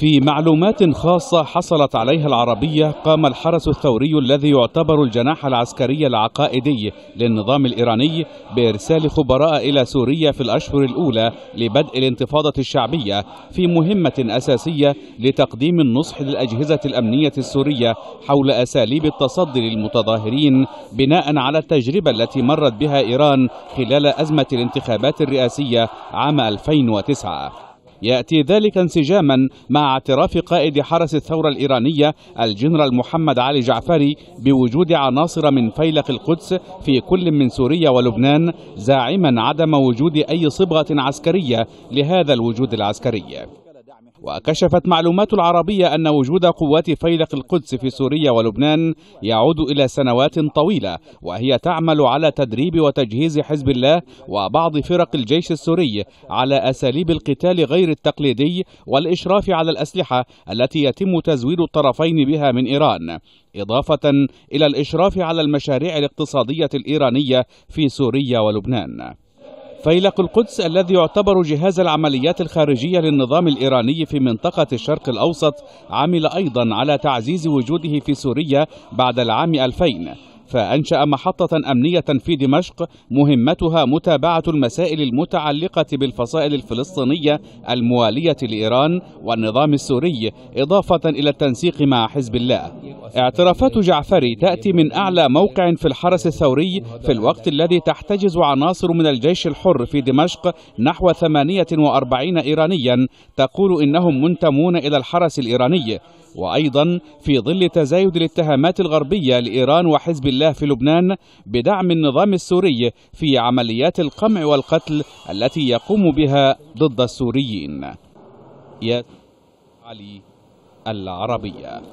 في معلومات خاصة حصلت عليها العربية قام الحرس الثوري الذي يعتبر الجناح العسكري العقائدي للنظام الإيراني بإرسال خبراء إلى سوريا في الأشهر الأولى لبدء الانتفاضة الشعبية في مهمة أساسية لتقديم النصح للأجهزة الأمنية السورية حول أساليب التصدي للمتظاهرين بناء على التجربة التي مرت بها إيران خلال أزمة الانتخابات الرئاسية عام 2009 يأتي ذلك انسجاما مع اعتراف قائد حرس الثورة الإيرانية الجنرال محمد علي جعفري بوجود عناصر من فيلق القدس في كل من سوريا ولبنان زاعما عدم وجود أي صبغة عسكرية لهذا الوجود العسكري وكشفت معلومات العربية أن وجود قوات فيلق القدس في سوريا ولبنان يعود إلى سنوات طويلة وهي تعمل على تدريب وتجهيز حزب الله وبعض فرق الجيش السوري على أساليب القتال غير التقليدي والإشراف على الأسلحة التي يتم تزويد الطرفين بها من إيران إضافة إلى الإشراف على المشاريع الاقتصادية الإيرانية في سوريا ولبنان فيلق القدس الذي يعتبر جهاز العمليات الخارجية للنظام الإيراني في منطقة الشرق الأوسط عمل أيضا على تعزيز وجوده في سوريا بعد العام 2000 فأنشأ محطة أمنية في دمشق مهمتها متابعة المسائل المتعلقة بالفصائل الفلسطينية الموالية لإيران والنظام السوري إضافة إلى التنسيق مع حزب الله اعترافات جعفري تأتي من أعلى موقع في الحرس الثوري في الوقت الذي تحتجز عناصر من الجيش الحر في دمشق نحو 48 إيرانيا تقول إنهم منتمون إلى الحرس الإيراني وأيضا في ظل تزايد الاتهامات الغربية لإيران وحزب الله في لبنان بدعم النظام السوري في عمليات القمع والقتل التي يقوم بها ضد السوريين علي العربية